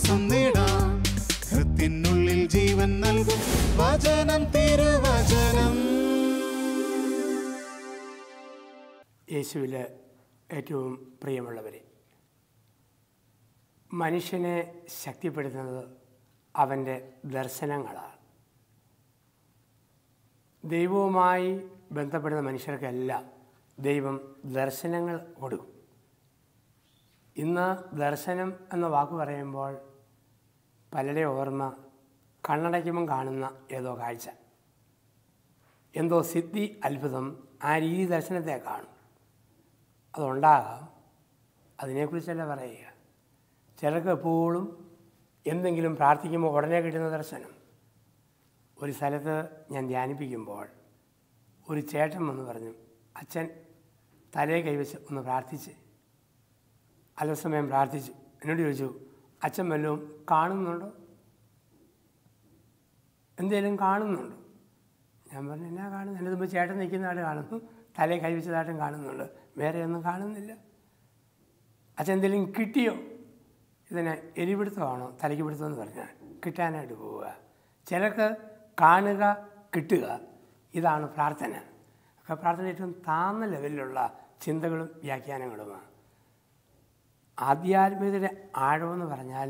ശ്വാസം നേടാം ഹൃത്തിനുള്ളിൽ ജീവൻ നൽകും വചനം തിരുവചനം യേശുവിലെ ഏറ്റവും പ്രിയമുള്ളവരെ മനുഷ്യനെ ശക്തിപ്പെടുത്തുന്നത് അവൻ്റെ ദർശനങ്ങളാണ് ദൈവവുമായി ബന്ധപ്പെടുന്ന മനുഷ്യർക്കെല്ലാം ദൈവം ദർശനങ്ങൾ കൊടുക്കും ഇന്ന് ദർശനം എന്ന വാക്ക് പറയുമ്പോൾ പലരെ ഓർമ്മ കണ്ണടയ്ക്കുമ്പം കാണുന്ന ഏതോ കാഴ്ച എന്തോ സിദ്ധി അത്ഭുതം ആ രീതി ദർശനത്തെ കാണും അതുണ്ടാകാം അതിനെക്കുറിച്ചല്ല പറയുക ചിലർക്ക് എപ്പോഴും എന്തെങ്കിലും പ്രാർത്ഥിക്കുമ്പോൾ ഉടനെ കിട്ടുന്ന ദർശനം ഒരു സ്ഥലത്ത് ഞാൻ ധ്യാനിപ്പിക്കുമ്പോൾ ഒരു ചേട്ടൻ എന്ന് പറഞ്ഞു അച്ഛൻ തലേ കൈവച്ച് ഒന്ന് പ്രാർത്ഥിച്ച് അല്പസമയം പ്രാർത്ഥിച്ചു എന്നോട് ചോദിച്ചു അച്ഛൻ വല്ലതും കാണുന്നുണ്ടോ എന്തേലും കാണുന്നുണ്ടോ ഞാൻ പറഞ്ഞു എന്നാ കാണുന്നു എൻ്റെ മുമ്പ് ചേട്ടൻ നിൽക്കുന്ന ആൾ കാണുന്നു തലയെ കഴിവിച്ചതായിട്ടും കാണുന്നുണ്ട് വേറെ ഒന്നും കാണുന്നില്ല അച്ഛൻ എന്തെങ്കിലും കിട്ടിയോ ഇതിനെ എരിപിടുത്തമാണോ തലയ്ക്ക് പിടുത്തമെന്ന് പറഞ്ഞാൽ കിട്ടാനായിട്ട് പോവുക ചിലർക്ക് കാണുക കിട്ടുക ഇതാണ് പ്രാർത്ഥന അപ്പോൾ പ്രാർത്ഥന ഏറ്റവും താന്ന ലെവലിലുള്ള ചിന്തകളും വ്യാഖ്യാനങ്ങളുമാണ് ആധ്യാത്മികതയുടെ ആഴമെന്ന് പറഞ്ഞാൽ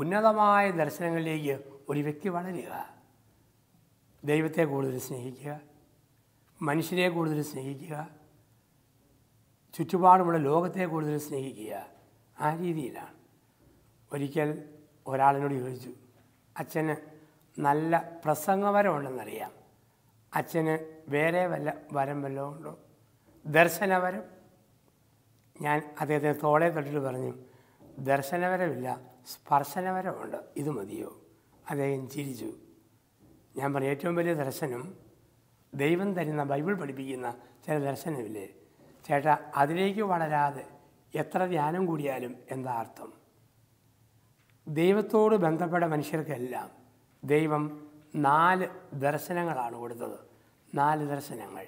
ഉന്നതമായ ദർശനങ്ങളിലേക്ക് ഒരു വ്യക്തി വളരുക ദൈവത്തെ കൂടുതൽ സ്നേഹിക്കുക മനുഷ്യരെ കൂടുതൽ സ്നേഹിക്കുക ചുറ്റുപാടുമുള്ള ലോകത്തെ കൂടുതൽ സ്നേഹിക്കുക ആ രീതിയിലാണ് ഒരിക്കൽ ഒരാളിനോട് ചോദിച്ചു അച്ഛന് നല്ല പ്രസംഗവരമുണ്ടെന്നറിയാം അച്ഛന് വേറെ വല്ല വരം വല്ലതും ഉണ്ടോ ദർശനവരം ഞാൻ അദ്ദേഹത്തിന് തോളെ തൊട്ടിട്ട് പറഞ്ഞു ദർശനപരമില്ല സ്പർശനപരമുണ്ട് ഇത് മതിയോ അദ്ദേഹം ചിരിച്ചു ഞാൻ പറഞ്ഞു ഏറ്റവും വലിയ ദർശനം ദൈവം തരുന്ന ബൈബിൾ പഠിപ്പിക്കുന്ന ചില ദർശനമില്ലേ ചേട്ടാ അതിലേക്ക് വളരാതെ എത്ര ധ്യാനം കൂടിയാലും എന്താ അർത്ഥം ദൈവത്തോട് ബന്ധപ്പെട്ട മനുഷ്യർക്കെല്ലാം ദൈവം നാല് ദർശനങ്ങളാണ് കൊടുത്തത് നാല് ദർശനങ്ങൾ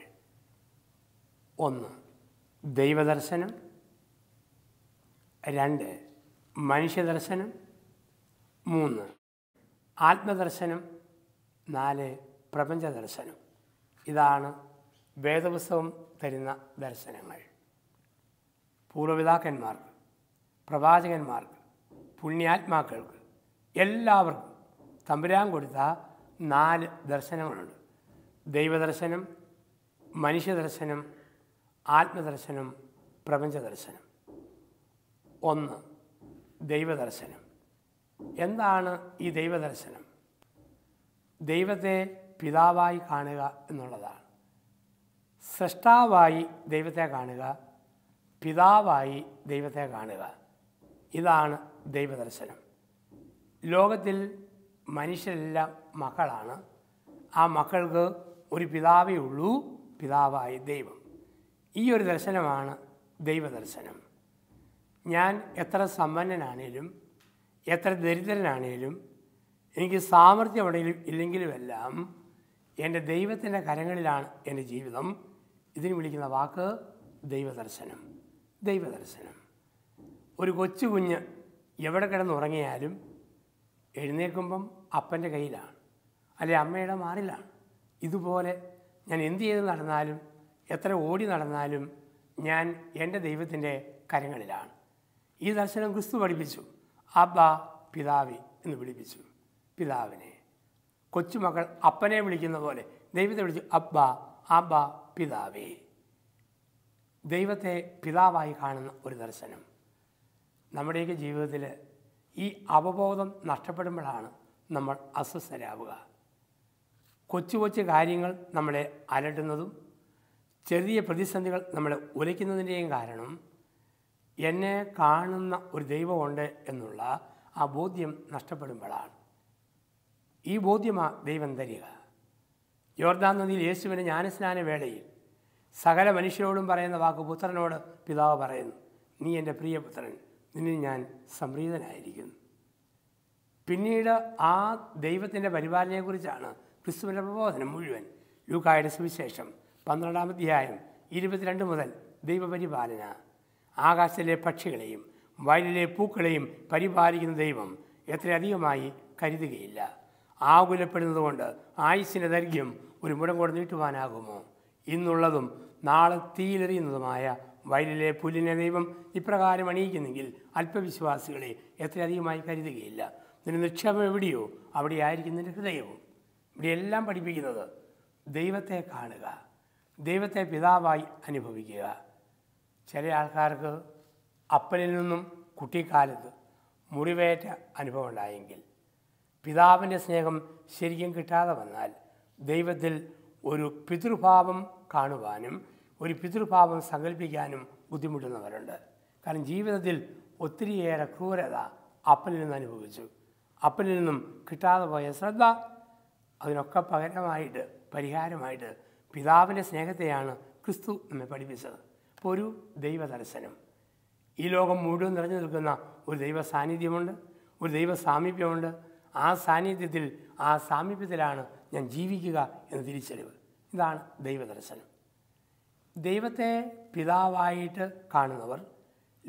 ഒന്ന് ദൈവദർശനം രണ്ട് മനുഷ്യദർശനം മൂന്ന് ആത്മദർശനം നാല് പ്രപഞ്ചദർശനം ഇതാണ് വേദപുസ്തകം തരുന്ന ദർശനങ്ങൾ പൂർവപിതാക്കന്മാർക്ക് പ്രവാചകന്മാർ പുണ്യാത്മാക്കൾക്ക് എല്ലാവർക്കും തമ്പുരാൻ കൊടുത്ത നാല് ദർശനങ്ങളുണ്ട് ദൈവദർശനം മനുഷ്യദർശനം ആത്മദർശനം പ്രപഞ്ചദർശനം ഒന്ന് ദൈവദർശനം എന്താണ് ഈ ദൈവദർശനം ദൈവത്തെ പിതാവായി കാണുക എന്നുള്ളതാണ് സൃഷ്ടാവായി ദൈവത്തെ കാണുക പിതാവായി ദൈവത്തെ കാണുക ഇതാണ് ദൈവദർശനം ലോകത്തിൽ മനുഷ്യരെല്ലാം മക്കളാണ് ആ മക്കൾക്ക് ഒരു പിതാവേ ഉള്ളൂ പിതാവായി ദൈവം ഈ ഒരു ദർശനമാണ് ദൈവദർശനം ഞാൻ എത്ര സമ്പന്നനാണേലും എത്ര ദരിദ്രനാണേലും എനിക്ക് സാമർഥ്യമുണ്ടെങ്കിലും ഇല്ലെങ്കിലുമെല്ലാം എൻ്റെ ദൈവത്തിൻ്റെ കരങ്ങളിലാണ് എൻ്റെ ജീവിതം ഇതിന് വിളിക്കുന്ന വാക്ക് ദൈവദർശനം ദൈവദർശനം ഒരു കൊച്ചു കുഞ്ഞ് എവിടെ കിടന്നുറങ്ങിയാലും എഴുന്നേൽക്കുമ്പം അപ്പൻ്റെ കയ്യിലാണ് അല്ലെ അമ്മയുടെ മാറിലാണ് ഇതുപോലെ ഞാൻ എന്ത് ചെയ്ത് നടന്നാലും എത്ര ഓടി നടന്നാലും ഞാൻ എൻ്റെ ദൈവത്തിൻ്റെ കരങ്ങളിലാണ് ഈ ദർശനം ക്രിസ്തു പഠിപ്പിച്ചു അബ്ബ പിതാവി എന്ന് വിളിപ്പിച്ചു പിതാവിനെ കൊച്ചുമക്കൾ അപ്പനെ വിളിക്കുന്ന പോലെ ദൈവത്തെ വിളിച്ചു അബ്ബ അബ്ബ പിതാവേ ദൈവത്തെ പിതാവായി കാണുന്ന ഒരു ദർശനം നമ്മുടെയൊക്കെ ജീവിതത്തിൽ ഈ അവബോധം നഷ്ടപ്പെടുമ്പോഴാണ് നമ്മൾ അസ്വസ്ഥരാവുക കൊച്ചു കൊച്ചു കാര്യങ്ങൾ നമ്മളെ അലട്ടുന്നതും ചെറിയ പ്രതിസന്ധികൾ നമ്മളെ ഉലയ്ക്കുന്നതിൻ്റെയും കാരണം എന്നെ കാണുന്ന ഒരു ദൈവമുണ്ട് എന്നുള്ള ആ ബോധ്യം നഷ്ടപ്പെടുമ്പോഴാണ് ഈ ബോധ്യമാ ദൈവം തരിക യോർദാൻ നദിയിൽ യേശുവിന് ജ്ഞാനസ്നാന വേളയിൽ സകല മനുഷ്യരോടും പറയുന്ന വാക്ക് പുത്രനോട് പിതാവ് പറയുന്നു നീ എൻ്റെ പ്രിയപുത്രൻ നിന്നെ ഞാൻ സംപ്രീതനായിരിക്കുന്നു പിന്നീട് ആ ദൈവത്തിൻ്റെ പരിപാലനയെക്കുറിച്ചാണ് ക്രിസ്തുവിൻ്റെ പ്രബോധനം മുഴുവൻ ലൂക്കായുടെ സുവിശേഷം പന്ത്രണ്ടാം അധ്യായം ഇരുപത്തിരണ്ട് മുതൽ ദൈവപരിപാലന ആകാശത്തിലെ പക്ഷികളെയും വയലിലെ പൂക്കളെയും പരിപാലിക്കുന്ന ദൈവം എത്രയധികമായി കരുതുകയില്ല ആകുലപ്പെടുന്നതുകൊണ്ട് ആയുസിൻ്റെ ദൈർഘ്യം ഒരു മുടം കൂടെ നീട്ടുവാനാകുമോ ഇന്നുള്ളതും നാളെ തീയിലെറിയുന്നതുമായ വയലിലെ പുല്ലിനെ ദൈവം ഇപ്രകാരം അണിയിക്കുന്നെങ്കിൽ അല്പവിശ്വാസികളെ എത്രയധികമായി കരുതുകയില്ല നിന്റെ നിക്ഷേപം എവിടെയോ അവിടെ ആയിരിക്കും നിന്റെ ഹൃദയവും എല്ലാം പഠിപ്പിക്കുന്നത് ദൈവത്തെ കാണുക ദൈവത്തെ പിതാവായി അനുഭവിക്കുക ചില ആൾക്കാർക്ക് അപ്പനിൽ നിന്നും കുട്ടിക്കാലത്ത് മുറിവേറ്റ അനുഭവം ഉണ്ടായെങ്കിൽ പിതാവിൻ്റെ സ്നേഹം ശരിക്കും കിട്ടാതെ വന്നാൽ ദൈവത്തിൽ ഒരു പിതൃഭാവം കാണുവാനും ഒരു പിതൃഭാവം സങ്കല്പിക്കാനും ബുദ്ധിമുട്ടുന്നവരുണ്ട് കാരണം ജീവിതത്തിൽ ഒത്തിരിയേറെ ക്രൂരത അപ്പനിൽ നിന്ന് അനുഭവിച്ചു അപ്പനിൽ നിന്നും കിട്ടാതെ പോയ ശ്രദ്ധ അതിനൊക്കെ പകരമായിട്ട് പരിഹാരമായിട്ട് പിതാവിൻ്റെ സ്നേഹത്തെയാണ് ക്രിസ്തു നമ്മെ പഠിപ്പിച്ചത് ഒരു ദൈവദർശനം ഈ ലോകം മുഴുവൻ നിറഞ്ഞു നിൽക്കുന്ന ഒരു ദൈവ സാന്നിധ്യമുണ്ട് ഒരു ദൈവ സാമീപ്യമുണ്ട് ആ സാന്നിധ്യത്തിൽ ആ സാമീപ്യത്തിലാണ് ഞാൻ ജീവിക്കുക എന്ന് തിരിച്ചറിവ് ഇതാണ് ദൈവദർശനം ദൈവത്തെ പിതാവായിട്ട് കാണുന്നവർ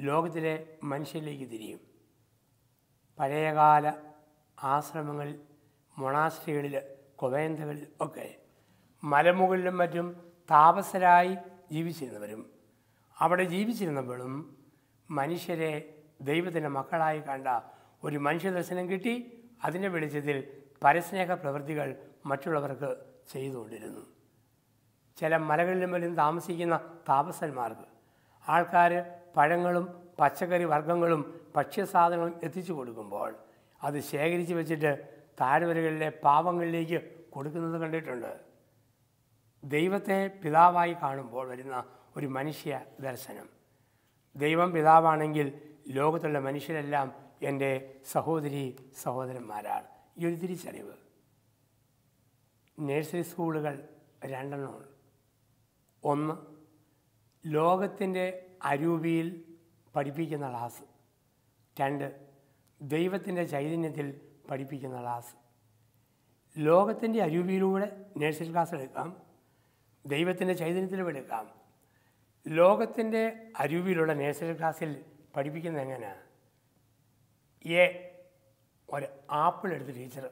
ലോകത്തിലെ മനുഷ്യരിലേക്ക് തിരിയും പഴയകാല ആശ്രമങ്ങളിൽ മൊണാശ്രികളിൽ കൊവേന്തകളിൽ ഒക്കെ മലമുകളിലും മറ്റും താപസരായി ജീവിച്ചിരുന്നവരും അവിടെ ജീവിച്ചിരുന്നപ്പോഴും മനുഷ്യരെ ദൈവത്തിൻ്റെ മക്കളായി കണ്ട ഒരു മനുഷ്യ ദർശനം കിട്ടി അതിൻ്റെ വെളിച്ചത്തിൽ പരസ്നേഹ പ്രവൃത്തികൾ മറ്റുള്ളവർക്ക് ചെയ്തുകൊണ്ടിരുന്നു ചില മലകളിലും വലിയ താമസിക്കുന്ന താപസന്മാർക്ക് ആൾക്കാർ പഴങ്ങളും പച്ചക്കറി വർഗ്ഗങ്ങളും ഭക്ഷ്യസാധനങ്ങളും എത്തിച്ചു കൊടുക്കുമ്പോൾ അത് ശേഖരിച്ച് വെച്ചിട്ട് താഴ്വരകളിലെ പാവങ്ങളിലേക്ക് കൊടുക്കുന്നത് കണ്ടിട്ടുണ്ട് ദൈവത്തെ പിതാവായി കാണുമ്പോൾ വരുന്ന ഒരു മനുഷ്യ ദർശനം ദൈവം പിതാവാണെങ്കിൽ ലോകത്തുള്ള മനുഷ്യരെല്ലാം എൻ്റെ സഹോദരി സഹോദരന്മാരാണ് ഈ ഒരു തിരിച്ചറിവ് നഴ്സറി സ്കൂളുകൾ രണ്ടെണ്ണമാണ് ഒന്ന് ലോകത്തിൻ്റെ അരൂപിയിൽ പഠിപ്പിക്കുന്ന ക്ലാസ് രണ്ട് ദൈവത്തിൻ്റെ ചൈതന്യത്തിൽ പഠിപ്പിക്കുന്ന ക്ലാസ് ലോകത്തിൻ്റെ അരൂപിയിലൂടെ നഴ്സറി ക്ലാസ് എടുക്കാം ദൈവത്തിൻ്റെ ചൈതന്യത്തിലും എടുക്കാം ലോകത്തിൻ്റെ അരുവിയിലുള്ള നേഴ്സറി ക്ലാസ്സിൽ പഠിപ്പിക്കുന്നത് എങ്ങനെയാണ് എ ഒരു ആപ്പിൾ എടുത്ത് ടീച്ചർ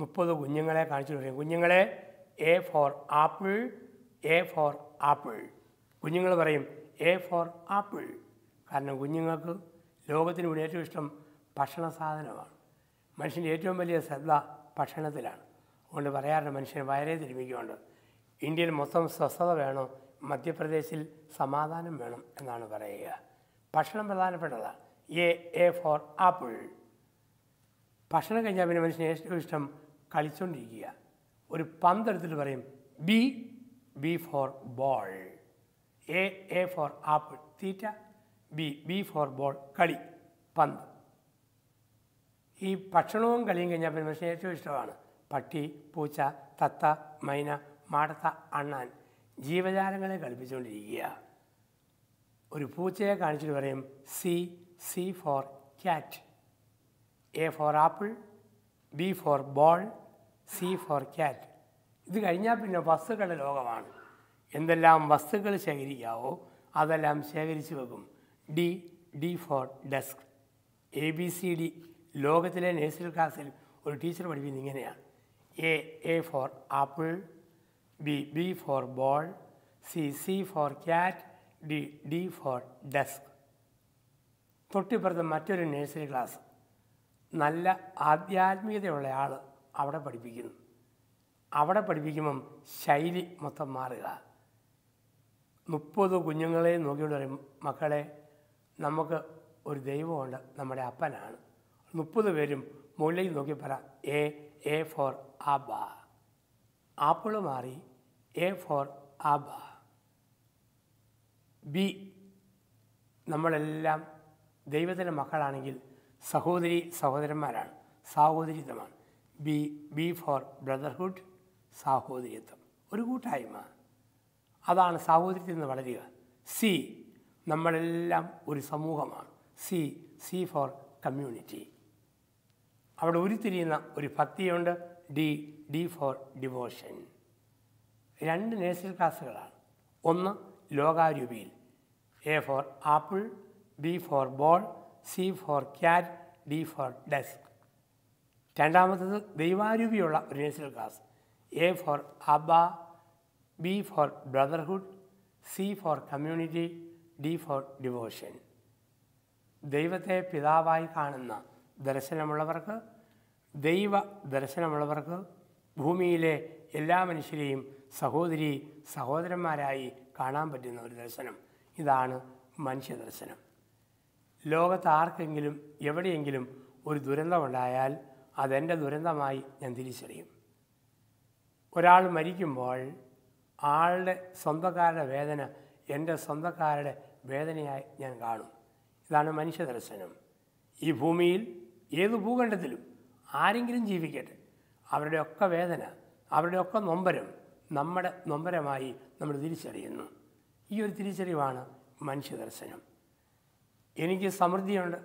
മുപ്പത് കുഞ്ഞുങ്ങളെ കാണിച്ചു പറയും കുഞ്ഞുങ്ങളെ A for apple A for apple കുഞ്ഞുങ്ങൾ പറയും എ ഫോർ ആപ്പിൾ കാരണം കുഞ്ഞുങ്ങൾക്ക് ലോകത്തിന് ഇവിടെ ഏറ്റവും ഇഷ്ടം ഭക്ഷണ സാധനമാണ് മനുഷ്യൻ്റെ ഏറ്റവും വലിയ ശ്രദ്ധ ഭക്ഷണത്തിലാണ് അതുകൊണ്ട് പറയാറുണ്ട് മനുഷ്യന് വയറേ തിരുമിക്കുകൊണ്ട് ഇന്ത്യയിൽ മൊത്തം സ്വസ്ഥത വേണം മധ്യപ്രദേശിൽ സമാധാനം വേണം എന്നാണ് പറയുക ഭക്ഷണം പ്രധാനപ്പെട്ടതാണ് എ എ ഫോർ ആപ്പിൾ ഭക്ഷണം കഴിഞ്ഞാൽ പിന്നെ മനുഷ്യന് ഏറ്റവും ഇഷ്ടം കളിച്ചുകൊണ്ടിരിക്കുക ഒരു പന്തെടുത്തിട്ട് പറയും B B for ball A A for apple തീറ്റ ബി ബി ഫോർ ബോൾ കളി പന്ത് ഈ ഭക്ഷണവും കളിയും കഴിഞ്ഞാൽ പിന്നെ മനുഷ്യന് ഏറ്റവും ഇഷ്ടമാണ് പട്ടി പൂച്ച തത്ത മൈന മാടത്ത അണ്ണാൻ ജീവജാലങ്ങളെ കളിപ്പിച്ചുകൊണ്ടിരിക്കുക ഒരു പൂച്ചയെ കാണിച്ചിട്ട് പറയും C C for cat A for apple B for ball C for cat ഇത് കഴിഞ്ഞാൽ പിന്നെ വസ്തുക്കളുടെ ലോകമാണ് എന്തെല്ലാം വസ്തുക്കൾ ശേഖരിക്കാവോ അതെല്ലാം ശേഖരിച്ചു വെക്കും D D for desk A B C D ലോകത്തിലെ നേഴ്സറി ക്ലാസ്സിൽ ഒരു ടീച്ചർ പഠിപ്പിക്കുന്നത് ഇങ്ങനെയാണ് A A for apple B. B for ball, C. C for cat, D. D for desk. തൊട്ടിപ്പുറത്ത് മറ്റൊരു നഴ്സറി ക്ലാസ് നല്ല ആധ്യാത്മികതയുള്ള ആൾ അവിടെ പഠിപ്പിക്കുന്നു അവിടെ പഠിപ്പിക്കുമ്പം ശൈലി മൊത്തം മാറുക മുപ്പത് കുഞ്ഞുങ്ങളെ നോക്കിക്കൊണ്ട് പറയും മക്കളെ നമുക്ക് ഒരു ദൈവമുണ്ട് നമ്മുടെ അപ്പനാണ് മുപ്പത് പേരും മുകളിലേക്ക് നോക്കി പറ എ എ ഫോർ ആബ ആപ്പിൾ മാറി എ ഫോർ ആബ ബി നമ്മളെല്ലാം ദൈവത്തിൻ്റെ മക്കളാണെങ്കിൽ സഹോദരി സഹോദരന്മാരാണ് സാഹോദര്യത്വമാണ് ബി ബി ഫോർ ബ്രദർഹുഡ് സാഹോദര്യത്വം ഒരു കൂട്ടായ്മ അതാണ് സാഹോദര്യത്തിൽ നിന്ന് വളരുക സി നമ്മളെല്ലാം ഒരു സമൂഹമാണ് സി സി ഫോർ കമ്മ്യൂണിറ്റി അവിടെ ഉരുത്തിരിയുന്ന ഒരു ഭക്തിയുണ്ട് ഡി ഡി ഫോർ ഡിവോഷൻ രണ്ട് നേഴ്സറി ക്ലാസ്സുകളാണ് ഒന്ന് ലോകാരൂപിയിൽ A for apple B for ball C for cat D for desk രണ്ടാമത്തത് ദൈവാരൂപിയുള്ള ഒരു നേഴ്സറി ക്ലാസ് എ ഫോർ അബ B for brotherhood C for community D for devotion ദൈവത്തെ പിതാവായി കാണുന്ന ദർശനമുള്ളവർക്ക് ദൈവ ദർശനമുള്ളവർക്ക് ഭൂമിയിലെ എല്ലാ മനുഷ്യരെയും സഹോദരി സഹോദരന്മാരായി കാണാൻ പറ്റുന്ന ഒരു ദർശനം ഇതാണ് മനുഷ്യ ദർശനം ലോകത്ത് ആർക്കെങ്കിലും എവിടെയെങ്കിലും ഒരു ദുരന്തമുണ്ടായാൽ അതെൻ്റെ ദുരന്തമായി ഞാൻ തിരിച്ചറിയും ഒരാൾ മരിക്കുമ്പോൾ ആളുടെ സ്വന്തക്കാരുടെ വേദന എൻ്റെ സ്വന്തക്കാരുടെ വേദനയായി ഞാൻ കാണും ഇതാണ് മനുഷ്യ ദർശനം ഈ ഭൂമിയിൽ ഏത് ഭൂഖണ്ഡത്തിലും ആരെങ്കിലും ജീവിക്കട്ടെ അവരുടെയൊക്കെ വേദന അവരുടെയൊക്കെ നൊമ്പരം നമ്മുടെ നൊമ്പരമായി നമ്മൾ തിരിച്ചറിയുന്നു ഈ ഒരു തിരിച്ചറിവാണ് മനുഷ്യദർശനം എനിക്ക് സമൃദ്ധിയുണ്ട്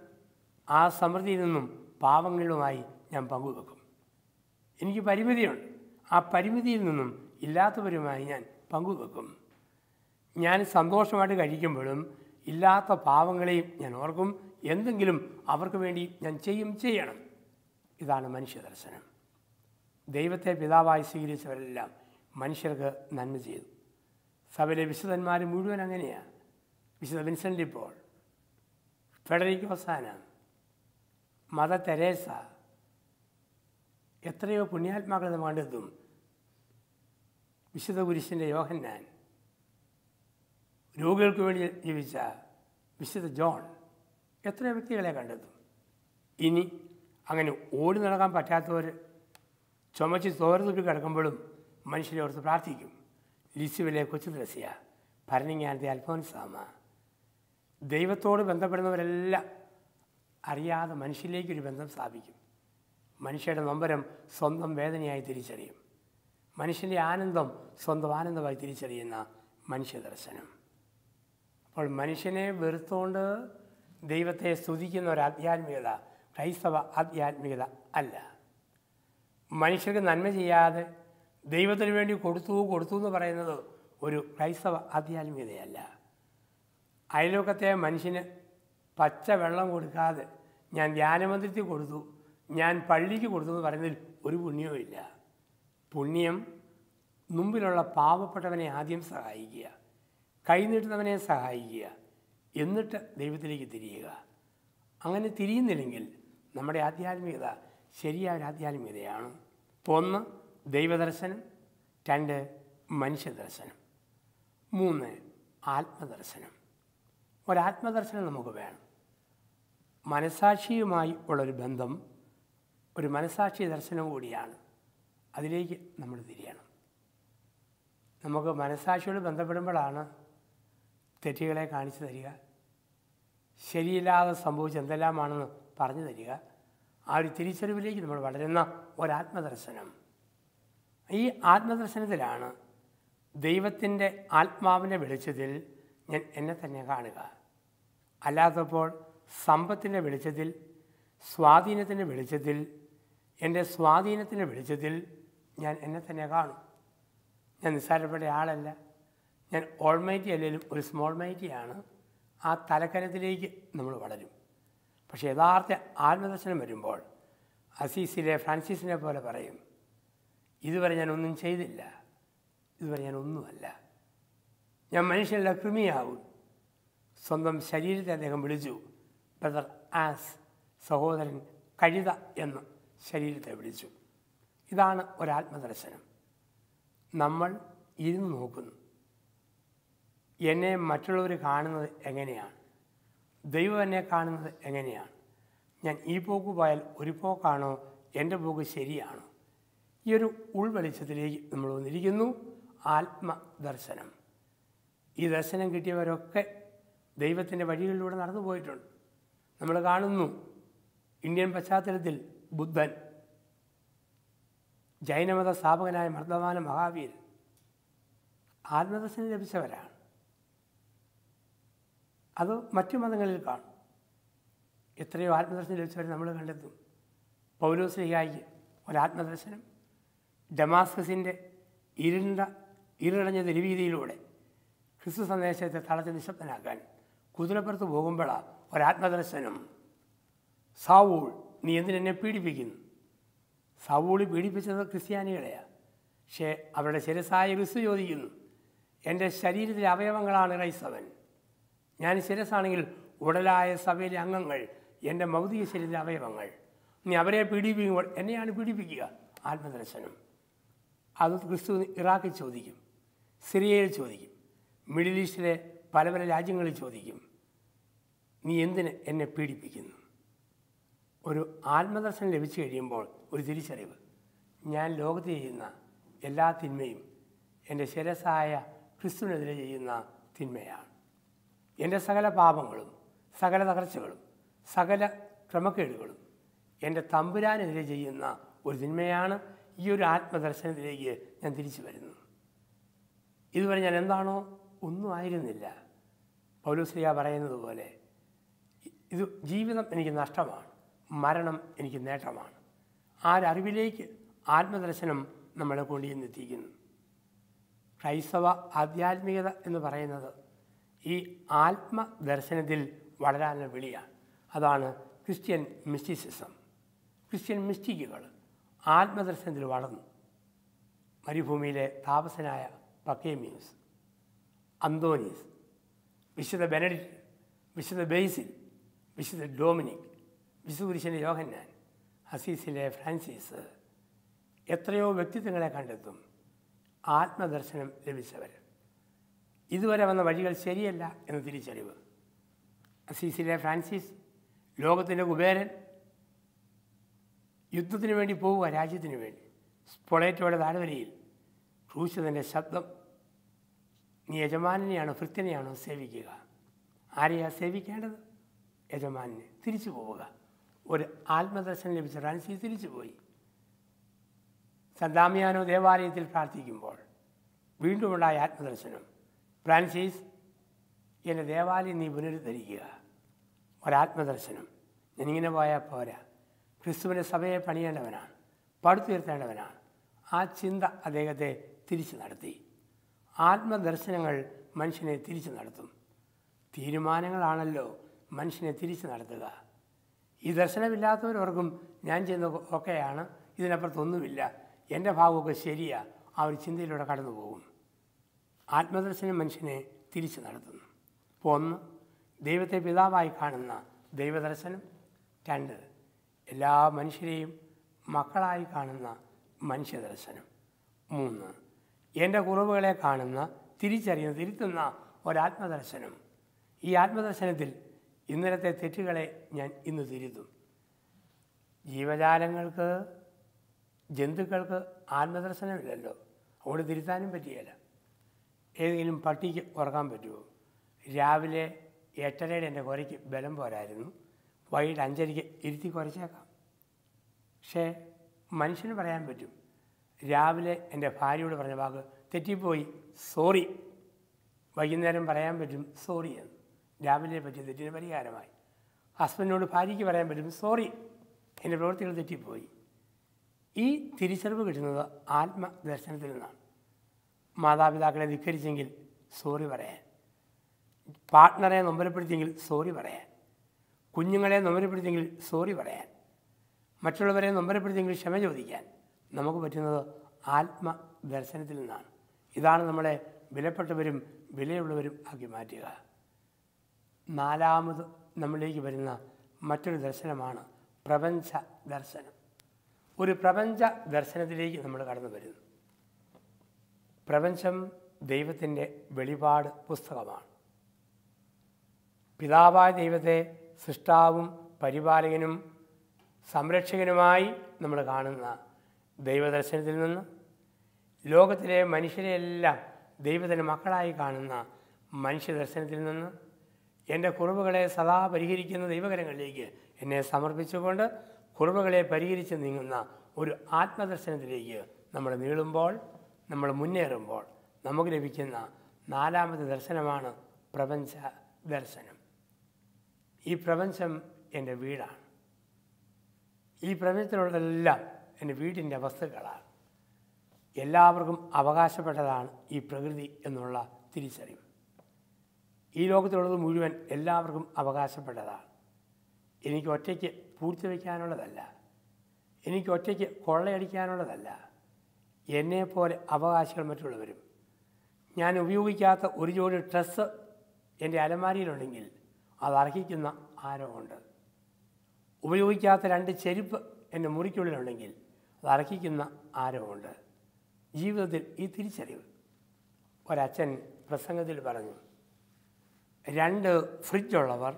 ആ സമൃദ്ധിയിൽ നിന്നും പാവങ്ങളുമായി ഞാൻ പങ്കുവെക്കും എനിക്ക് പരിമിതിയുണ്ട് ആ പരിമിതിയിൽ നിന്നും ഇല്ലാത്തവരുമായി ഞാൻ പങ്കുവെക്കും ഞാൻ സന്തോഷമായിട്ട് കഴിക്കുമ്പോഴും ഇല്ലാത്ത പാവങ്ങളെയും ഞാൻ ഓർക്കും എന്തെങ്കിലും അവർക്ക് വേണ്ടി ഞാൻ ചെയ്യും ചെയ്യണം ഇതാണ് മനുഷ്യദർശനം ദൈവത്തെ പിതാവായി സ്വീകരിച്ചവരെല്ലാം മനുഷ്യർക്ക് നന്മ ചെയ്തു സഭയിലെ വിശുദ്ധന്മാർ മുഴുവൻ അങ്ങനെയാണ് വിശുദ്ധ വിൻസെൻ്റ് ഇപ്പോൾ ഫെഡറിക്കോസാന മത തെരേസ എത്രയോ പുണ്യാത്മാക്കൾ നമ്മൾ കണ്ടെത്തും വിശുദ്ധ കുരിശിൻ്റെ യോഹന്നാൻ രോഗികൾക്ക് വേണ്ടി ജീവിച്ച വിശുദ്ധ ജോൺ എത്രയോ വ്യക്തികളെ കണ്ടെത്തും ഇനി അങ്ങനെ ഓടി നടക്കാൻ പറ്റാത്തവർ ചുമച്ച് തോരത്തിൽ കിടക്കുമ്പോഴും മനുഷ്യരെ ഓർത്ത് പ്രാർത്ഥിക്കും ലിസുവിലെ കൊച്ചു ദ്രസ്യ ഭരണിങ്ങാനത്തെ അൽഫോൻസാമ ദൈവത്തോട് ബന്ധപ്പെടുന്നവരെല്ലാം അറിയാതെ മനുഷ്യരിലേക്കൊരു ബന്ധം സ്ഥാപിക്കും മനുഷ്യരുടെ നൊമ്പരം സ്വന്തം വേദനയായി തിരിച്ചറിയും മനുഷ്യൻ്റെ ആനന്ദം സ്വന്തം ആനന്ദമായി തിരിച്ചറിയുന്ന മനുഷ്യദർശനം അപ്പോൾ മനുഷ്യനെ വെറുത്തുകൊണ്ട് ദൈവത്തെ സ്തുതിക്കുന്ന ഒരു ആധ്യാത്മികത ക്രൈസ്തവ ആധ്യാത്മികത അല്ല മനുഷ്യർക്ക് നന്മ ചെയ്യാതെ ദൈവത്തിന് വേണ്ടി കൊടുത്തു കൊടുത്തു എന്ന് പറയുന്നത് ഒരു ക്രൈസ്തവ ആധ്യാത്മികതയല്ല അയലോക്കത്തെ മനുഷ്യന് പച്ച വെള്ളം കൊടുക്കാതെ ഞാൻ ധ്യാനമന്ദിരത്തിൽ കൊടുത്തു ഞാൻ പള്ളിക്ക് കൊടുത്തു എന്ന് പറയുന്നതിൽ ഒരു പുണ്യവുമില്ല പുണ്യം മുമ്പിലുള്ള പാവപ്പെട്ടവനെ ആദ്യം സഹായിക്കുക കൈനീട്ടുന്നവനെ സഹായിക്കുക എന്നിട്ട് ദൈവത്തിലേക്ക് തിരിയുക അങ്ങനെ തിരിയുന്നില്ലെങ്കിൽ നമ്മുടെ ആധ്യാത്മികത ശരിയായ ഒരു ആധ്യാത്മികതയാണ് ഒന്ന് ദൈവദർശനം രണ്ട് മനുഷ്യദർശനം മൂന്ന് ആത്മദർശനം ഒരാത്മദർശനം നമുക്ക് വേണം മനസാക്ഷിയുമായി ഉള്ളൊരു ബന്ധം ഒരു മനസാക്ഷി ദർശനം കൂടിയാണ് അതിലേക്ക് നമ്മൾ തിരിയണം നമുക്ക് മനസാക്ഷിയോട് ബന്ധപ്പെടുമ്പോഴാണ് തെറ്റുകളെ കാണിച്ചു തരിക ശരിയില്ലാതെ സംഭവിച്ച എന്തെല്ലാമാണെന്ന് പറഞ്ഞു തരിക ആ ഒരു തിരിച്ചറിവിലേക്ക് നമ്മൾ വളരുന്ന ഒരാത്മദർശനം ഈ ആത്മദർശനത്തിലാണ് ദൈവത്തിൻ്റെ ആത്മാവിനെ വെളിച്ചത്തിൽ ഞാൻ എന്നെ തന്നെ കാണുക അല്ലാത്തപ്പോൾ സമ്പത്തിൻ്റെ വെളിച്ചത്തിൽ സ്വാധീനത്തിൻ്റെ വെളിച്ചത്തിൽ എൻ്റെ സ്വാധീനത്തിൻ്റെ വെളിച്ചത്തിൽ ഞാൻ എന്നെ തന്നെ കാണും ഞാൻ നിസ്സാരപ്പെട്ട ആളല്ല ഞാൻ ഓൾമൈറ്റി അല്ലെങ്കിലും ഒരു സ്മോൾ മൈറ്റിയാണ് ആ തലക്കനത്തിലേക്ക് നമ്മൾ വളരും പക്ഷേ യഥാർത്ഥ ആത്മദർശനം വരുമ്പോൾ അസീസിലെ ഫ്രാൻസിസിനെ പോലെ പറയും ഇതുവരെ ഞാനൊന്നും ചെയ്തില്ല ഇതുവരെ ഞാൻ ഒന്നുമല്ല ഞാൻ മനുഷ്യരുടെ കൃമിയാവും സ്വന്തം ശരീരത്തെ അദ്ദേഹം വിളിച്ചു ബ്രദർ ആസ് സഹോദരൻ കഴുത എന്ന് ശരീരത്തെ വിളിച്ചു ഇതാണ് ഒരാത്മദർശനം നമ്മൾ ഇരുന്ന് നോക്കുന്നു എന്നെ മറ്റുള്ളവർ കാണുന്നത് എങ്ങനെയാണ് ദൈവം എന്നെ കാണുന്നത് എങ്ങനെയാണ് ഞാൻ ഈ പോക്ക് പോയാൽ ഒരു പോക്കാണോ എൻ്റെ പോക്ക് ശരിയാണോ ഈ ഒരു ഉൾവെളിച്ചത്തിലേക്ക് നമ്മൾ വന്നിരിക്കുന്നു ആത്മദർശനം ഈ ദർശനം കിട്ടിയവരൊക്കെ ദൈവത്തിൻ്റെ വഴികളിലൂടെ നടന്നു പോയിട്ടുണ്ട് നമ്മൾ കാണുന്നു ഇന്ത്യൻ പശ്ചാത്തലത്തിൽ ബുദ്ധൻ ജൈനമത സ്ഥാപകനായ മർദ്ദവാന മഹാവീർ ആത്മദർശനം ലഭിച്ചവരാണ് അത് മറ്റു മതങ്ങളിൽ കാണും എത്രയോ ആത്മദർശനം ലഭിച്ചവരെ നമ്മൾ കണ്ടെത്തും പൗലോസ്ലിഹായിക്ക് ഒരാത്മദർശനം ഡമാസ്കസിൻ്റെ ഇരുണ്ട ഇരുളടഞ്ഞ തെരുവീതിയിലൂടെ ക്രിസ്തു സന്ദേശത്തെ തളച്ച് നിശബ്ദനാക്കാൻ കുതിരപ്പുറത്ത് പോകുമ്പോഴാണ് ഒരാത്മദർശനം സാവൂൾ നീ എന്തിനെന്നെ പീഡിപ്പിക്കുന്നു സാവൂളി പീഡിപ്പിച്ചത് ക്രിസ്ത്യാനികളെയാണ് പക്ഷേ അവരുടെ ശിരസായ ക്രിസ്തു ചോദിക്കുന്നു എൻ്റെ ശരീരത്തിലെ അവയവങ്ങളാണ് ക്രൈസ്തവൻ ഞാൻ ശിരസാണെങ്കിൽ ഉടലായ സഭയിലെ അംഗങ്ങൾ എൻ്റെ മൗതിക ശരീരത്തിലെ അവയവങ്ങൾ നീ അവരെ പീഡിപ്പിക്കുമ്പോൾ എന്നെയാണ് പീഡിപ്പിക്കുക ആത്മദർശനം അത് ക്രിസ്തു ഇറാഖിൽ ചോദിക്കും സിറിയയിൽ ചോദിക്കും മിഡിൽ ഈസ്റ്റിലെ പല പല രാജ്യങ്ങളിൽ ചോദിക്കും നീ എന്തിന് എന്നെ പീഡിപ്പിക്കുന്നു ഒരു ആത്മദർശനം ലഭിച്ചു കഴിയുമ്പോൾ ഒരു തിരിച്ചറിവ് ഞാൻ ലോകത്ത് ചെയ്യുന്ന എല്ലാ തിന്മയും എൻ്റെ ശിരസായ ക്രിസ്തുവിനെതിരെ ചെയ്യുന്ന തിന്മയാണ് എൻ്റെ സകല പാപങ്ങളും സകല തകർച്ചകളും സകല ക്രമക്കേടുകളും എൻ്റെ തമ്പുരാനെതിരെ ചെയ്യുന്ന ഒരു തിന്മയാണ് ഈ ഒരു ആത്മദർശനത്തിലേക്ക് ഞാൻ തിരിച്ചു വരുന്നു ഇതുവരെ ഞാൻ എന്താണോ ഒന്നും ആയിരുന്നില്ല പൗലോസ്ലിയ പറയുന്നത് പോലെ ഇത് ജീവിതം എനിക്ക് നഷ്ടമാണ് മരണം എനിക്ക് നേട്ടമാണ് ആ ഒരു അറിവിലേക്ക് ആത്മദർശനം നമ്മളെ കൊണ്ട് ചെന്നെത്തിക്കുന്നു ക്രൈസ്തവ ആധ്യാത്മികത എന്ന് പറയുന്നത് ഈ ആത്മദർശനത്തിൽ വളരാനുള്ള വിളിയാണ് അതാണ് ക്രിസ്ത്യൻ മിസ്റ്റിസിസം ക്രിസ്ത്യൻ മിസ്റ്റിക്കുകൾ ആത്മദർശനത്തിൽ വളർന്നു മരുഭൂമിയിലെ താപസനായ പക്കേമിയൂസ് അന്തോനീസ് വിശുദ്ധ ബെനഡിറ്റ് വിശുദ്ധ ബെയ്സിൽ വിശുദ്ധ ഡോമിനിക് വിശുപുരുഷൻ്റെ യോഹന്നാൻ ഹസീസിലെ ഫ്രാൻസിസ് എത്രയോ വ്യക്തിത്വങ്ങളെ കണ്ടെത്തും ആത്മദർശനം ലഭിച്ചവർ ഇതുവരെ വന്ന വഴികൾ ശരിയല്ല എന്ന തിരിച്ചറിവ് അസീസിലെ ഫ്രാൻസിസ് ലോകത്തിൻ്റെ കുബേരൻ യുദ്ധത്തിന് വേണ്ടി പോവുക രാജ്യത്തിന് വേണ്ടി സ്പൊളേറ്റോയുടെ താഴ്വരയിൽ ക്രൂശതൻ്റെ ശബ്ദം നീ യജമാനെയാണോ ഭൃത്യനെയാണോ സേവിക്കുക ആരെയാണ് സേവിക്കേണ്ടത് യജമാനെ തിരിച്ചു പോവുക ഒരു ആത്മദർശനം ലഭിച്ച റാൻസി തിരിച്ചു പോയി സന്താമിയാനോ ദേവാലയത്തിൽ പ്രാർത്ഥിക്കുമ്പോൾ വീണ്ടുമുണ്ടായ ആത്മദർശനം ഫ്രാൻസിസ് എൻ്റെ ദേവാലയം നീ പുനരുദ്ധരിക്കുക ഒരാത്മദർശനം ഞാനിങ്ങനെ പോയാൽ പോരാ ക്രിസ്തുവിൻ്റെ സഭയെ പണിയേണ്ടവനാണ് പടുത്തുയർത്തേണ്ടവനാണ് ആ ചിന്ത അദ്ദേഹത്തെ തിരിച്ചു നടത്തി ആത്മദർശനങ്ങൾ മനുഷ്യനെ തിരിച്ചു നടത്തും തീരുമാനങ്ങളാണല്ലോ മനുഷ്യനെ തിരിച്ചു നടത്തുക ഈ ദർശനമില്ലാത്തവരവർക്കും ഞാൻ ചെയ്യുന്ന ഒക്കെയാണ് ഇതിനപ്പുറത്തൊന്നുമില്ല എൻ്റെ ഭാഗമൊക്കെ ശരിയാ ആ ഒരു ചിന്തയിലൂടെ കടന്നു പോകും ആത്മദർശനം മനുഷ്യനെ തിരിച്ചു നടത്തുന്നു ഒന്ന് ദൈവത്തെ പിതാവായി കാണുന്ന ദൈവദർശനം രണ്ട് എല്ലാ മനുഷ്യരെയും മക്കളായി കാണുന്ന മനുഷ്യദർശനം മൂന്ന് എൻ്റെ കുറവുകളെ കാണുന്ന തിരിച്ചറിയുന്ന തിരുത്തുന്ന ഒരാത്മദർശനം ഈ ആത്മദർശനത്തിൽ ഇന്നലത്തെ തെറ്റുകളെ ഞാൻ ഇന്ന് തിരുത്തും ജീവജാലങ്ങൾക്ക് ജന്തുക്കൾക്ക് ആത്മദർശനമില്ലല്ലോ അവിടെ തിരുത്താനും പറ്റിയല്ല ഏതെങ്കിലും പട്ടിക്ക് ഉറക്കാൻ പറ്റുമോ രാവിലെ എട്ടരയുടെ എൻ്റെ കുരയ്ക്ക് ബലം പോരായിരുന്നു വൈകിട്ട് അഞ്ചരയ്ക്ക് ഇരുത്തി കുറച്ചേക്കാം പക്ഷേ മനുഷ്യന് പറയാൻ പറ്റും രാവിലെ എൻ്റെ ഭാര്യയോട് പറഞ്ഞ വാക്ക് തെറ്റിപ്പോയി സോറി വൈകുന്നേരം പറയാൻ പറ്റും സോറി എന്ന് രാവിലെ പറ്റിയ തെറ്റിന് പരിഹാരമായി ഹസ്ബൻഡിനോട് ഭാര്യയ്ക്ക് പറയാൻ പറ്റും സോറി എൻ്റെ പ്രവൃത്തികൾ തെറ്റിപ്പോയി ഈ തിരിച്ചറിവ് കിട്ടുന്നത് ആത്മദർശനത്തിൽ നിന്നാണ് മാതാപിതാക്കളെ ധിക്കരിച്ചെങ്കിൽ സോറി പറയാൻ പാർട്ട്ണറെ നൊമ്പലപ്പെടുത്തിയെങ്കിൽ സോറി പറയാൻ കുഞ്ഞുങ്ങളെ നൊമ്പരപ്പെടുത്തിയെങ്കിൽ സോറി പറയാൻ മറ്റുള്ളവരെ നൊമ്പരപ്പെടുത്തിയെങ്കിൽ ക്ഷമ ചോദിക്കാൻ നമുക്ക് പറ്റുന്നത് ആത്മദർശനത്തിൽ നിന്നാണ് ഇതാണ് നമ്മളെ വിലപ്പെട്ടവരും വിലയുള്ളവരും ആക്കി മാറ്റുക നാലാമത് നമ്മളിലേക്ക് വരുന്ന മറ്റൊരു ദർശനമാണ് പ്രപഞ്ച ദർശനം ഒരു പ്രപഞ്ച ദർശനത്തിലേക്ക് നമ്മൾ കടന്നു വരുന്നു പ്രപഞ്ചം ദൈവത്തിൻ്റെ വെളിപാട് പുസ്തകമാണ് പിതാവായ ദൈവത്തെ സൃഷ്ടാവും പരിപാലകനും സംരക്ഷകനുമായി നമ്മൾ കാണുന്ന ദൈവദർശനത്തിൽ നിന്ന് ലോകത്തിലെ എല്ലാം ദൈവത്തിൻ്റെ മക്കളായി കാണുന്ന മനുഷ്യദർശനത്തിൽ നിന്ന് എൻ്റെ കുറവുകളെ സദാ പരിഹരിക്കുന്ന ദൈവകരങ്ങളിലേക്ക് എന്നെ സമർപ്പിച്ചുകൊണ്ട് കുറവുകളെ പരിഹരിച്ച് നീങ്ങുന്ന ഒരു ആത്മദർശനത്തിലേക്ക് നമ്മൾ നീളുമ്പോൾ നമ്മൾ മുന്നേറുമ്പോൾ നമുക്ക് ലഭിക്കുന്ന നാലാമത്തെ ദർശനമാണ് പ്രപഞ്ച ദർശനം ഈ പ്രപഞ്ചം എൻ്റെ വീടാണ് ഈ പ്രപഞ്ചത്തിലുള്ളതെല്ലാം എൻ്റെ വീടിൻ്റെ വസ്തുക്കളാണ് എല്ലാവർക്കും അവകാശപ്പെട്ടതാണ് ഈ പ്രകൃതി എന്നുള്ള തിരിച്ചറിവ് ഈ ലോകത്തിലുള്ളത് മുഴുവൻ എല്ലാവർക്കും അവകാശപ്പെട്ടതാണ് എനിക്ക് ഒറ്റയ്ക്ക് പൂർത്തി വയ്ക്കാനുള്ളതല്ല എനിക്ക് ഒറ്റയ്ക്ക് കൊള്ളയടിക്കാനുള്ളതല്ല എന്നെപ്പോലെ അവകാശികൾ മറ്റുള്ളവരും ഞാൻ ഉപയോഗിക്കാത്ത ഒരു ജോഡി ഡ്രസ്സ് എൻ്റെ അലമാരിയിലുണ്ടെങ്കിൽ അതർഹിക്കുന്ന ഉണ്ട് ഉപയോഗിക്കാത്ത രണ്ട് ചെരുപ്പ് എൻ്റെ മുറിക്കുള്ളിലുണ്ടെങ്കിൽ അത് അർഹിക്കുന്ന ഉണ്ട് ജീവിതത്തിൽ ഈ തിരിച്ചറിവ് ഒരച്ഛൻ പ്രസംഗത്തിൽ പറഞ്ഞു രണ്ട് ഫ്രിഡ്ജുള്ളവർ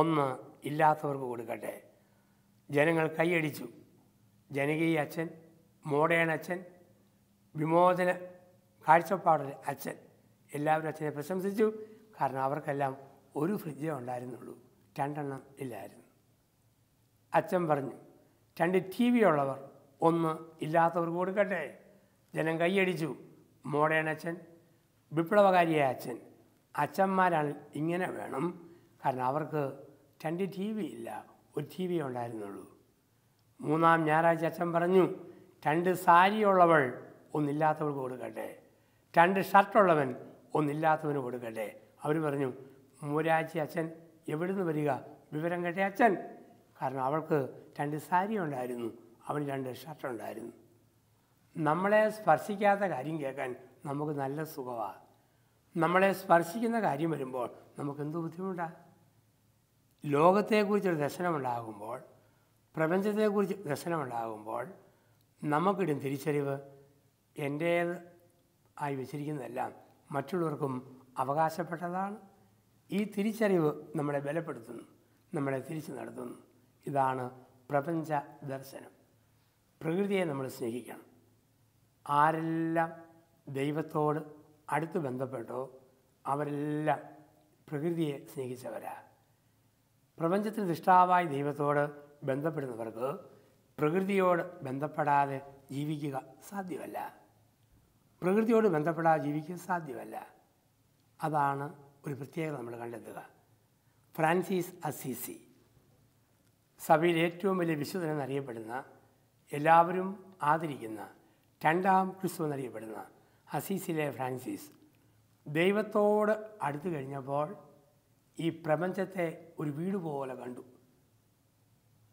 ഒന്ന് ഇല്ലാത്തവർക്ക് കൊടുക്കട്ടെ ജനങ്ങൾ കൈയടിച്ചു ജനകീയ അച്ഛൻ മോഡേൺ അച്ഛൻ വിമോചന കാഴ്ചപ്പാടൊരു അച്ഛൻ എല്ലാവരും അച്ഛനെ പ്രശംസിച്ചു കാരണം അവർക്കെല്ലാം ഒരു ഫ്രിഡ്ജേ ഉണ്ടായിരുന്നുള്ളൂ രണ്ടെണ്ണം ഇല്ലായിരുന്നു അച്ഛൻ പറഞ്ഞു രണ്ട് ടി വി ഉള്ളവർ ഒന്ന് ഇല്ലാത്തവർക്ക് കൊടുക്കട്ടെ ജനം കൈയടിച്ചു മോഡേൺ അച്ഛൻ വിപ്ലവകാരിയായ അച്ഛൻ അച്ഛന്മാരാണ് ഇങ്ങനെ വേണം കാരണം അവർക്ക് രണ്ട് ടി വി ഇല്ല ഒരു ടി വി ഉണ്ടായിരുന്നുള്ളൂ മൂന്നാം ഞായറാഴ്ച അച്ഛൻ പറഞ്ഞു രണ്ട് സാരിയുള്ളവൾ ഒന്നില്ലാത്തവൾക്ക് കൊടുക്കട്ടെ രണ്ട് ഷർട്ടുള്ളവൻ ഒന്നില്ലാത്തവന് കൊടുക്കട്ടെ അവർ പറഞ്ഞു മൂരാജി അച്ഛൻ എവിടുന്ന് വരിക വിവരം കേട്ട അച്ഛൻ കാരണം അവൾക്ക് രണ്ട് സാരി ഉണ്ടായിരുന്നു അവന് രണ്ട് ഷർട്ട് ഉണ്ടായിരുന്നു നമ്മളെ സ്പർശിക്കാത്ത കാര്യം കേൾക്കാൻ നമുക്ക് നല്ല സുഖമാണ് നമ്മളെ സ്പർശിക്കുന്ന കാര്യം വരുമ്പോൾ നമുക്ക് എന്ത് ബുദ്ധിമുട്ടാണ് ലോകത്തെക്കുറിച്ചൊരു ദർശനമുണ്ടാകുമ്പോൾ പ്രപഞ്ചത്തെക്കുറിച്ച് ദർശനമുണ്ടാകുമ്പോൾ നമുക്കിടും തിരിച്ചറിവ് എൻ്റേത് ആയി വെച്ചിരിക്കുന്നതെല്ലാം മറ്റുള്ളവർക്കും അവകാശപ്പെട്ടതാണ് ഈ തിരിച്ചറിവ് നമ്മളെ ബലപ്പെടുത്തുന്നു നമ്മളെ തിരിച്ചു നടത്തുന്നു ഇതാണ് പ്രപഞ്ച ദർശനം പ്രകൃതിയെ നമ്മൾ സ്നേഹിക്കണം ആരെല്ലാം ദൈവത്തോട് അടുത്ത് ബന്ധപ്പെട്ടോ അവരെല്ലാം പ്രകൃതിയെ സ്നേഹിച്ചവരാ പ്രപഞ്ചത്തിന് ദൃഷ്ടാവായി ദൈവത്തോട് ബന്ധപ്പെടുന്നവർക്ക് പ്രകൃതിയോട് ബന്ധപ്പെടാതെ ജീവിക്കുക സാധ്യമല്ല പ്രകൃതിയോട് ബന്ധപ്പെടാതെ ജീവിക്കുക സാധ്യമല്ല അതാണ് ഒരു പ്രത്യേകത നമ്മൾ കണ്ടെത്തുക ഫ്രാൻസിസ് അസീസി സഭയിൽ ഏറ്റവും വലിയ വിശുദ്ധനെന്നറിയപ്പെടുന്ന എല്ലാവരും ആദരിക്കുന്ന രണ്ടാം ക്രിസ്തു എന്നറിയപ്പെടുന്ന അസീസിലെ ഫ്രാൻസിസ് ദൈവത്തോട് അടുത്തു കഴിഞ്ഞപ്പോൾ ഈ പ്രപഞ്ചത്തെ ഒരു വീട് പോലെ കണ്ടു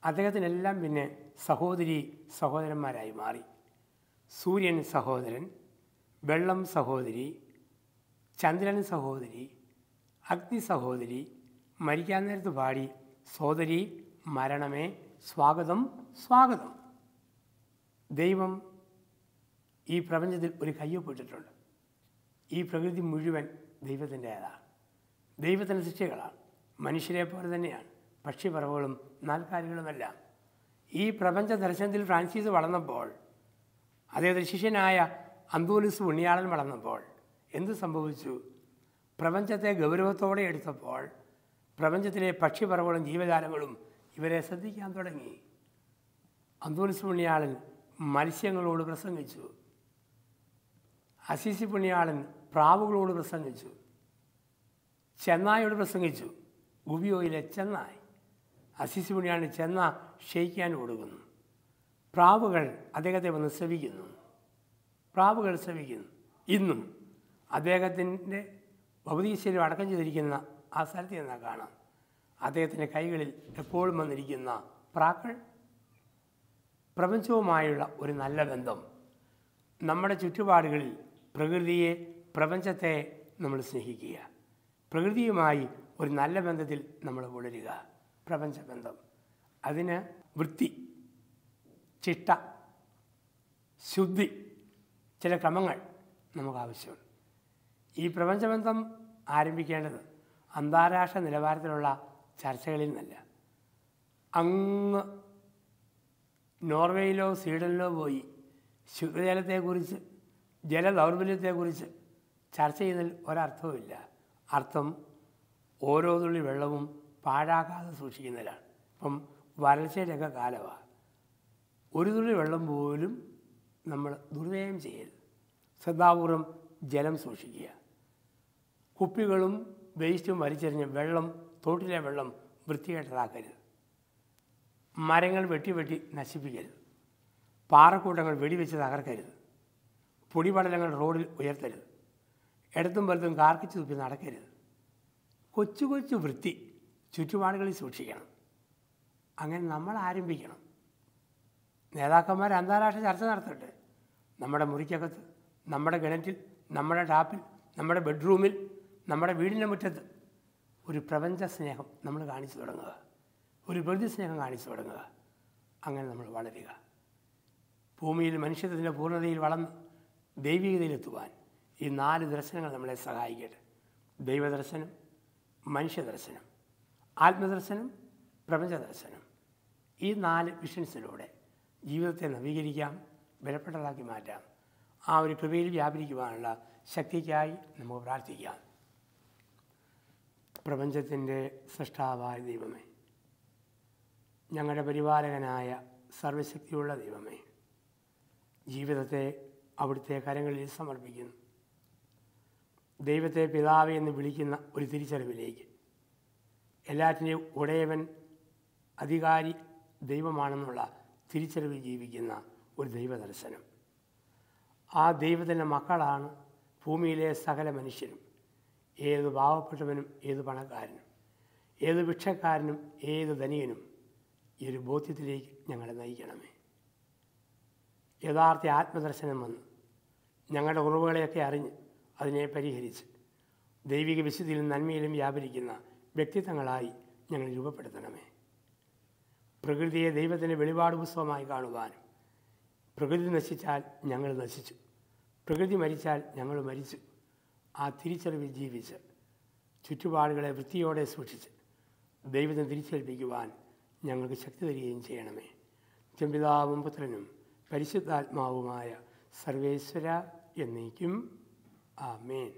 അദ്ദേഹത്തിനെല്ലാം പിന്നെ സഹോദരി സഹോദരന്മാരായി മാറി സൂര്യൻ സഹോദരൻ വെള്ളം സഹോദരി ചന്ദ്രൻ സഹോദരി അഗ്നി സഹോദരി മരിക്കാൻ നേരത്ത് പാടി സഹോദരി മരണമേ സ്വാഗതം സ്വാഗതം ദൈവം ഈ പ്രപഞ്ചത്തിൽ ഒരു കയ്യൊപ്പിട്ടിട്ടുണ്ട് ഈ പ്രകൃതി മുഴുവൻ ദൈവത്തിൻ്റെതാണ് ദൈവത്തിൻ്റെ ശിക്ഷകളാണ് മനുഷ്യരെ പോലെ തന്നെയാണ് പക്ഷിപ്പറവുകളും നാൽക്കാലികളുമെല്ലാം ഈ പ്രപഞ്ച ദർശനത്തിൽ ഫ്രാൻസിസ് വളർന്നപ്പോൾ അദ്ദേഹത്തിൻ്റെ ശിഷ്യനായ അന്തോലിസ് ഉണ്ണിയാളൻ വളർന്നപ്പോൾ എന്ത് സംഭവിച്ചു പ്രപഞ്ചത്തെ ഗൗരവത്തോടെ എടുത്തപ്പോൾ പ്രപഞ്ചത്തിലെ പക്ഷിപറവുകളും ജീവജാലങ്ങളും ഇവരെ ശ്രദ്ധിക്കാൻ തുടങ്ങി അന്തോണിസ് പുണ്യാളൻ മത്സ്യങ്ങളോട് പ്രസംഗിച്ചു അസീസി പുണ്യാളൻ പ്രാവുകളോട് പ്രസംഗിച്ചു ചെന്നായോട് പ്രസംഗിച്ചു ഗുബിയോയിലെ ചെന്നായ് അസീസി പുണ്യാളൻ ചെന്ന ക്ഷയിക്കാൻ കൊടുക്കുന്നു പ്രാവുകൾ അദ്ദേഹത്തെ വന്ന് ശ്രവിക്കുന്നു പ്രാവുകൾ ശ്രവിക്കുന്നു ഇന്നും അദ്ദേഹത്തിൻ്റെ ഭൗതികശരീരം അടക്കം ചെയ്തിരിക്കുന്ന ആ സ്ഥലത്ത് നിന്നാണ് കാണാം അദ്ദേഹത്തിൻ്റെ കൈകളിൽ എപ്പോഴും വന്നിരിക്കുന്ന പ്രാക്കൾ പ്രപഞ്ചവുമായുള്ള ഒരു നല്ല ബന്ധം നമ്മുടെ ചുറ്റുപാടുകളിൽ പ്രകൃതിയെ പ്രപഞ്ചത്തെ നമ്മൾ സ്നേഹിക്കുക പ്രകൃതിയുമായി ഒരു നല്ല ബന്ധത്തിൽ നമ്മൾ വളരുക പ്രപഞ്ചബന്ധം അതിന് വൃത്തി ചിട്ട ശുദ്ധി ചില ക്രമങ്ങൾ നമുക്ക് ആവശ്യമുണ്ട് ഈ പ്രപഞ്ചബന്ധം ആരംഭിക്കേണ്ടത് അന്താരാഷ്ട്ര നിലവാരത്തിലുള്ള ചർച്ചകളിൽ നിന്നല്ല അങ്ങ് നോർവേയിലോ സ്വീഡനിലോ പോയി ശുദ്ധജലത്തെക്കുറിച്ച് ജലദൗർബല്യത്തെക്കുറിച്ച് ചർച്ച ചെയ്യുന്നതിൽ ഒരർത്ഥവുമില്ല അർത്ഥം ഓരോ തുള്ളി വെള്ളവും പാഴാക്കാതെ സൂക്ഷിക്കുന്നതിലാണ് ഇപ്പം വരൾച്ചയുടെയൊക്കെ കാലമാണ് ഒരു തുള്ളി വെള്ളം പോലും നമ്മൾ ദുർവ്യയം ചെയ്യരുത് ശ്രദ്ധാപൂർവം ജലം സൂക്ഷിക്കുക കുപ്പികളും വേസ്റ്റും വലിച്ചെറിഞ്ഞ് വെള്ളം തോട്ടിലെ വെള്ളം വൃത്തികേട്ടതാക്കരുത് മരങ്ങൾ വെട്ടി വെട്ടി നശിപ്പിക്കരുത് പാറക്കൂട്ടങ്ങൾ വെടിവെച്ച് തകർക്കരുത് പൊടിപടലങ്ങൾ റോഡിൽ ഉയർത്തരുത് ഇടത്തും വലത്തും കാർക്കിച്ച് തുപ്പി നടക്കരുത് കൊച്ചു കൊച്ചു വൃത്തി ചുറ്റുപാടുകളിൽ സൂക്ഷിക്കണം അങ്ങനെ നമ്മൾ ആരംഭിക്കണം നേതാക്കന്മാർ അന്താരാഷ്ട്ര ചർച്ച നടത്തട്ടെ നമ്മുടെ മുറിക്കകത്ത് നമ്മുടെ കിണറ്റിൽ നമ്മുടെ ടാപ്പിൽ നമ്മുടെ ബെഡ്റൂമിൽ നമ്മുടെ വീടിൻ്റെ മുറ്റത്ത് ഒരു പ്രപഞ്ച സ്നേഹം നമ്മൾ കാണിച്ചു തുടങ്ങുക ഒരു പ്രകൃതി സ്നേഹം കാണിച്ചു തുടങ്ങുക അങ്ങനെ നമ്മൾ വളരുക ഭൂമിയിൽ മനുഷ്യത്വത്തിൻ്റെ പൂർണ്ണതയിൽ വളർന്ന് ദൈവികതയിലെത്തുവാൻ ഈ നാല് ദർശനങ്ങൾ നമ്മളെ സഹായിക്കട്ടെ ദൈവദർശനം മനുഷ്യദർശനം ആത്മദർശനം പ്രപഞ്ചദർശനം ഈ നാല് വിഷൻസിലൂടെ ജീവിതത്തെ നവീകരിക്കാം ബലപ്പെട്ടതാക്കി മാറ്റാം ആ ഒരു കൃപയിൽ വ്യാപരിക്കുവാനുള്ള ശക്തിക്കായി നമുക്ക് പ്രാർത്ഥിക്കാം പ്രപഞ്ചത്തിൻ്റെ സൃഷ്ടാവായ ദൈവമേ ഞങ്ങളുടെ പരിപാലകനായ സർവശക്തിയുള്ള ദൈവമേ ജീവിതത്തെ അവിടുത്തെ കരങ്ങളിൽ സമർപ്പിക്കുന്നു ദൈവത്തെ പിതാവ് എന്ന് വിളിക്കുന്ന ഒരു തിരിച്ചറിവിലേക്ക് എല്ലാറ്റിൻ്റെയും ഉടയവൻ അധികാരി ദൈവമാണെന്നുള്ള തിരിച്ചറിവിൽ ജീവിക്കുന്ന ഒരു ദൈവദർശനം ആ ദൈവത്തിൻ്റെ മക്കളാണ് ഭൂമിയിലെ സകല മനുഷ്യരും ഏത് പാവപ്പെട്ടവനും ഏത് പണക്കാരനും ഏത് ഭിക്ഷക്കാരനും ഏത് ധനികനും ഈ ഒരു ബോധ്യത്തിലേക്ക് ഞങ്ങളെ നയിക്കണമേ യഥാർത്ഥ ആത്മദർശനം വന്ന് ഞങ്ങളുടെ ഉറവുകളെയൊക്കെ അറിഞ്ഞ് അതിനെ പരിഹരിച്ച് ദൈവിക വിശുദ്ധിയിലും നന്മയിലും വ്യാപരിക്കുന്ന വ്യക്തിത്വങ്ങളായി ഞങ്ങൾ രൂപപ്പെടുത്തണമേ പ്രകൃതിയെ ദൈവത്തിൻ്റെ വെളിപാട് പുസ്തകമായി കാണുവാനും പ്രകൃതി നശിച്ചാൽ ഞങ്ങൾ നശിച്ചു പ്രകൃതി മരിച്ചാൽ ഞങ്ങൾ മരിച്ചു ആ തിരിച്ചറിവിൽ ജീവിച്ച് ചുറ്റുപാടുകളെ വൃത്തിയോടെ സൂക്ഷിച്ച് ദൈവത്തെ തിരിച്ചേൽപ്പിക്കുവാൻ ഞങ്ങൾക്ക് ശക്തി തരികയും ചെയ്യണമേ ചെമ്പിതാവും പുത്രനും പരിശുദ്ധാത്മാവുമായ സർവേശ്വര എന്നേക്കും ആമേൻ